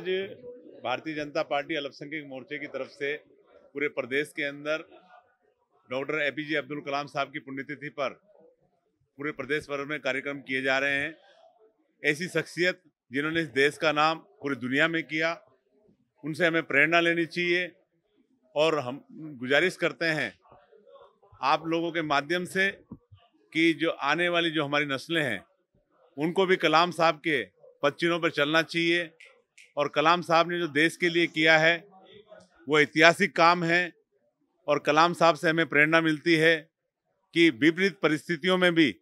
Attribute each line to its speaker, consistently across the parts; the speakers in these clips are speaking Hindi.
Speaker 1: आज भारतीय जनता पार्टी अल्पसंख्यक मोर्चे की तरफ से पूरे प्रदेश के अंदर doctor A P J Abdul Kalam साहब की पुण्यतिथि पर पूरे प्रदेश भर में कार्यक्रम किए जा रहे हैं ऐसी शख्सियत जिन्होंने इस देश का नाम पूरी दुनिया में किया उनसे हमें प्रेरणा लेनी चाहिए और हम गुजारिश करते हैं आप लोगों के माध्यम से कि जो आने वाली जो हमारी नस्लें हैं उनको भी कलाम साहब के पच्चीनों पर चलना चाहिए और कलाम साहब ने जो देश के लिए किया है वो ऐतिहासिक काम है और कलाम साहब से हमें प्रेरणा मिलती है कि विपरीत परिस्थितियों में भी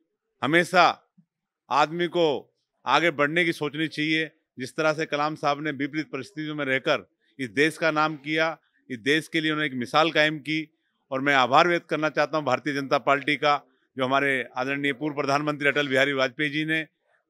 Speaker 1: हमेशा आदमी को आगे बढ़ने की सोचनी चाहिए जिस तरह से कलाम साहब ने विपरीत परिस्थितियों में रहकर इस देश का नाम किया इस देश के लिए उन्होंने एक मिसाल कायम की और मैं आभार व्यक्त करना चाहता हूँ भारतीय जनता पार्टी का जो हमारे आदरणीय पूर्व प्रधानमंत्री अटल बिहारी वाजपेयी जी ने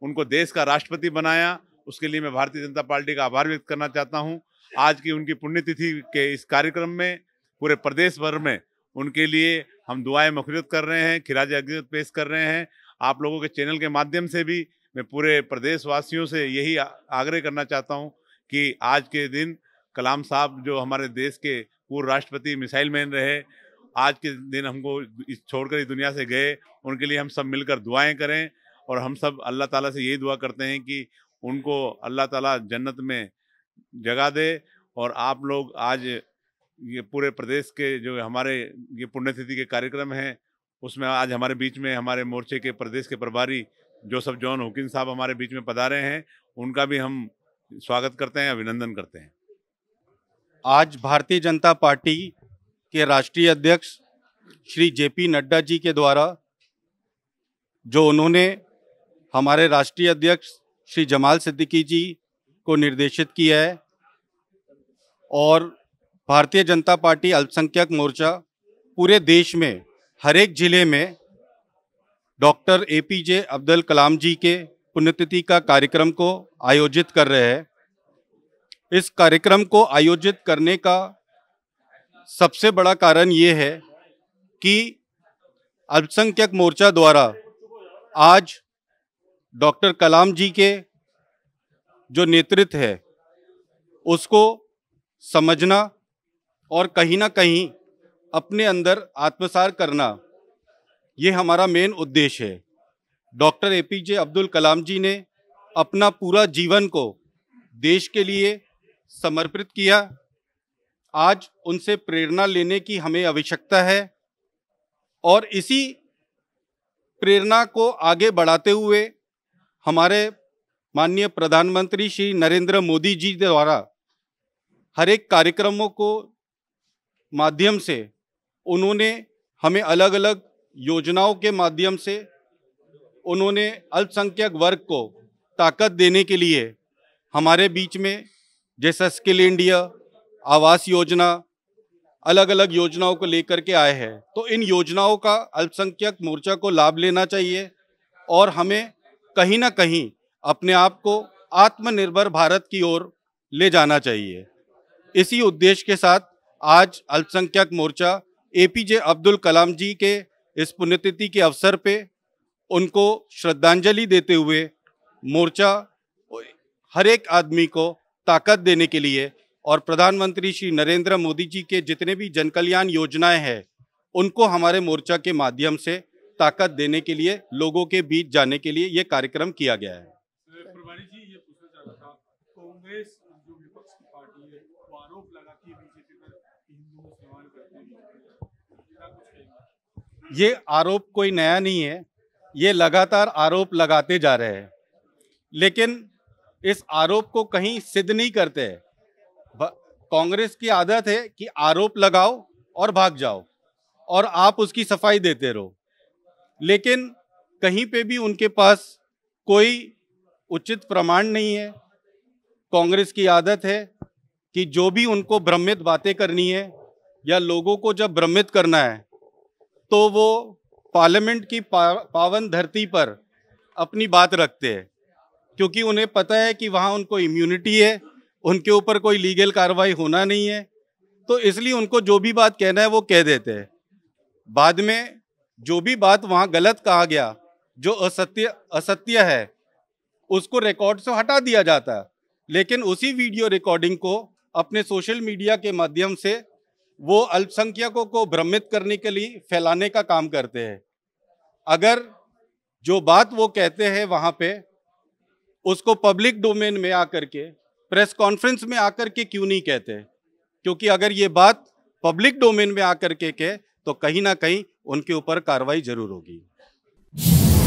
Speaker 1: उनको देश का राष्ट्रपति बनाया उसके लिए मैं भारतीय जनता पार्टी का आभार व्यक्त करना चाहता हूँ आज की उनकी पुण्यतिथि के इस कार्यक्रम में पूरे प्रदेश भर में उनके लिए हम दुआएं मखरत कर रहे हैं खिराज अग्रत पेश कर रहे हैं आप लोगों के चैनल के माध्यम से भी मैं पूरे प्रदेशवासियों से यही आग्रह करना चाहता हूँ कि आज के दिन कलाम साहब जो हमारे देश के पूर्व राष्ट्रपति मिसाइल मैन रहे आज के दिन हमको इस छोड़कर इस दुनिया से गए उनके लिए हम सब मिलकर दुआएं करें और हम सब अल्लाह ताला से यही दुआ करते हैं कि उनको अल्लाह ताला जन्नत में जगा दे और आप लोग आज ये पूरे प्रदेश के जो हमारे ये पुण्यतिथि के कार्यक्रम हैं उसमें आज हमारे बीच में हमारे मोर्चे के प्रदेश के प्रभारी जोसफ जॉन हुकिन साहब हमारे बीच में पधारे हैं उनका
Speaker 2: भी हम स्वागत करते हैं अभिनंदन करते हैं आज भारतीय जनता पार्टी के राष्ट्रीय अध्यक्ष श्री जे पी नड्डा जी के द्वारा जो उन्होंने हमारे राष्ट्रीय अध्यक्ष श्री जमाल सिद्दीकी जी को निर्देशित किया है और भारतीय जनता पार्टी अल्पसंख्यक मोर्चा पूरे देश में हर एक ज़िले में doctor A P J Abdul Kalam ji के पुण्यतिथि का कार्यक्रम को आयोजित कर रहे हैं इस कार्यक्रम को आयोजित करने का सबसे बड़ा कारण ये है कि अल्पसंख्यक मोर्चा द्वारा आज डॉक्टर कलाम जी के जो नेतृत्व है उसको समझना और कहीं ना कहीं अपने अंदर आत्मसार करना ये हमारा मेन उद्देश्य है doctor A P J Abdul Kalam ji ने अपना पूरा जीवन को देश के लिए समर्पित किया आज उनसे प्रेरणा लेने की हमें आवश्यकता है और इसी प्रेरणा को आगे बढ़ाते हुए हमारे माननीय प्रधानमंत्री श्री नरेंद्र मोदी जी द्वारा हर एक कार्यक्रमों को माध्यम से उन्होंने हमें अलग अलग योजनाओं के माध्यम से उन्होंने अल्पसंख्यक वर्ग को ताकत देने के लिए हमारे बीच में जैसा स्किल इंडिया आवास योजना अलग अलग योजनाओं को लेकर के आए हैं तो इन योजनाओं का अल्पसंख्यक मोर्चा को लाभ लेना चाहिए और हमें कहीं ना कहीं अपने आप को आत्मनिर्भर भारत की ओर ले जाना चाहिए इसी उद्देश्य के साथ आज अल्पसंख्यक मोर्चा एपीजे अब्दुल कलाम जी के इस पुण्यतिथि के अवसर पे उनको श्रद्धांजलि देते हुए मोर्चा हर एक आदमी को ताकत देने के लिए और प्रधानमंत्री श्री नरेंद्र मोदी जी के जितने भी जनकल्याण योजनाएं हैं उनको हमारे मोर्चा के माध्यम से ताकत देने के लिए लोगों के बीच जाने के लिए ये कार्यक्रम किया गया है ये आरोप कोई नया नहीं है ये लगातार आरोप लगाते जा रहे हैं लेकिन इस आरोप को कहीं सिद्ध नहीं करते कांग्रेस की आदत है कि आरोप लगाओ और भाग जाओ और आप उसकी सफाई देते रहो लेकिन कहीं पे भी उनके पास कोई उचित प्रमाण नहीं है कांग्रेस की आदत है कि जो भी उनको भ्रमित बातें करनी है या लोगों को जब भ्रमित करना है तो वो पार्लियामेंट की पा, पावन धरती पर अपनी बात रखते हैं क्योंकि उन्हें पता है कि वहाँ उनको इम्यूनिटी है उनके ऊपर कोई लीगल कार्रवाई होना नहीं है तो इसलिए उनको जो भी बात कहना है वो कह देते हैं बाद में जो भी बात वहाँ गलत कहा गया जो असत्य असत्य है उसको रिकॉर्ड से हटा दिया जाता है लेकिन उसी वीडियो रिकॉर्डिंग को अपने सोशल मीडिया के माध्यम से वो अल्पसंख्यकों को भ्रमित करने के लिए फैलाने का काम करते हैं अगर जो बात वो कहते हैं वहाँ पे उसको पब्लिक डोमेन में आकर के प्रेस कॉन्फ्रेंस में आकर के क्यों नहीं कहते क्योंकि अगर ये बात पब्लिक डोमेन में आकर के कहे तो कहीं ना कहीं उनके ऊपर कार्रवाई जरूर होगी